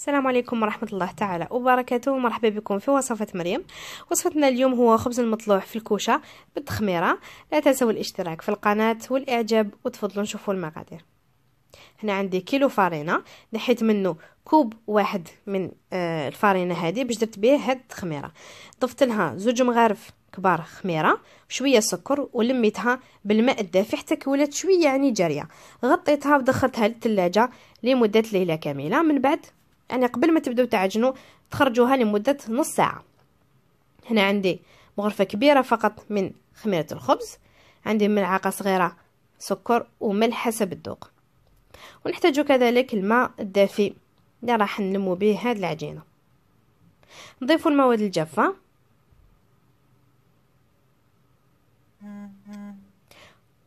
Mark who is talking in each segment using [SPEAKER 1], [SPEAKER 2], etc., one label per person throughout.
[SPEAKER 1] السلام عليكم ورحمة الله تعالى وبركاته مرحبا بكم في وصفة مريم وصفتنا اليوم هو خبز المطلوع في الكوشة بالتخميرة لا تنسوا الاشتراك في القناة والإعجاب وتفضلوا نشوفوا المقادير هنا عندي كيلو فارينة نحيت منه كوب واحد من آه، الفارينة هذه باش درت به هاد التخميرة ضفت لها زوج مغارف كبار خميرة شوية سكر ولميتها بالماء الدافي حتى ولات شوية يعني جارية غطيتها ودخلتها للثلاجة لمدة ليلة كاملة من بعد يعني قبل ما تبداو تعجنوا تخرجوها لمده نص ساعه هنا عندي مغرفه كبيره فقط من خميره الخبز عندي ملعقه صغيره سكر وملح حسب الذوق ونحتاج كذلك الماء الدافئ اللي راح نلمو به هاد العجينه نضيف المواد الجافه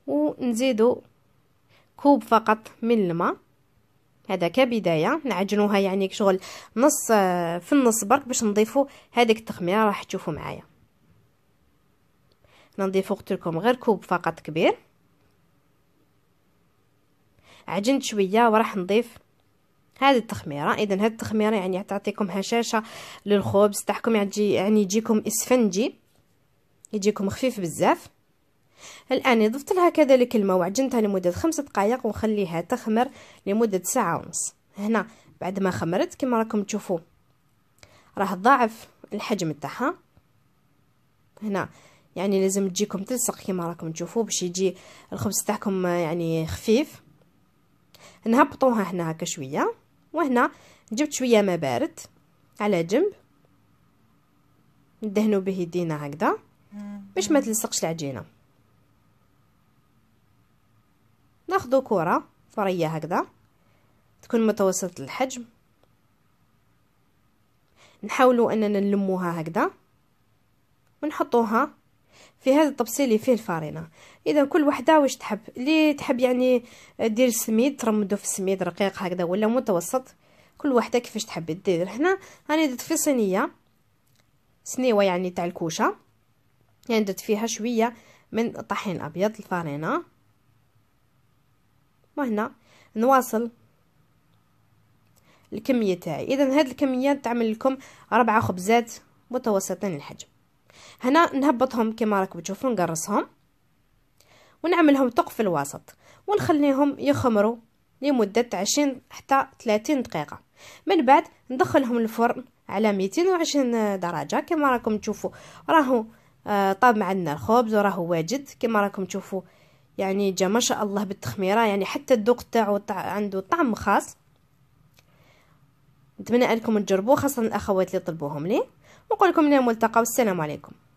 [SPEAKER 1] ونزيدو كوب فقط من الماء هذا كبدايه نعجنوها يعني شغل نص آه، في النص برك باش نضيفوا هذيك التخميره راح تشوفوا معايا نضيف قلت لكم غير كوب فقط كبير عجنت شويه وراح نضيف هذه التخميره اذا هذه التخميره يعني تعطيكم هشاشه للخبز تاعكم يعني تجي يعني يجيكم اسفنجي يجيكم خفيف بزاف الآن ضفت لها كذلك الماء وعجنتها لمدة خمس دقائق وخليها تخمر لمدة ساعة ونص هنا بعد ما خمرت كما راكم تشوفوا راه ضاعف الحجم تاعها هنا يعني لازم تجيكم تلصق كما راكم تشوفوا باش يجي الخبز تاعكم يعني خفيف نهبطوها هنا هكا شويه وهنا جبت شويه ما بارد على جنب ندهنو به يدينا هكذا باش ما تلصقش العجينه ناخذ كرة فرية هكذا تكون متوسطة الحجم نحاولو اننا نلموها هكذا ونحطوها في هذا التبسيل اللي فيه الفارينه اذا كل وحده واش تحب اللي تحب يعني دير سميد ترمدو في سميد رقيق هكذا ولا متوسط كل وحده كيفاش تحب دير هنا راني درت في صينيه سنيوه يعني تاع الكوشه يعني درت فيها شويه من طحين ابيض الفارينه وهنا نواصل الكمية تاعي اذا هاد الكمية تعمل لكم ربعة خبزات متوسطين الحجم هنا نهبطهم كما راكم تشوفوا نقرصهم ونعملهم طق في الوسط ونخليهم يخمروا لمدة عشرين حتى ثلاثين دقيقة من بعد ندخلهم الفرن على ميتين وعشرين درجة كما راكم تشوفوا راهو آه، طاب معنا الخبز وراهو واجد كما راكم تشوفوا يعني جا ما شاء الله بالتخميرة يعني حتى الذوق تاعو عنده طعم خاص نتمنى انكم تجربوه خاصة الاخوات اللي طلبوهم لي ونقول لكم الى الملتقى والسلام عليكم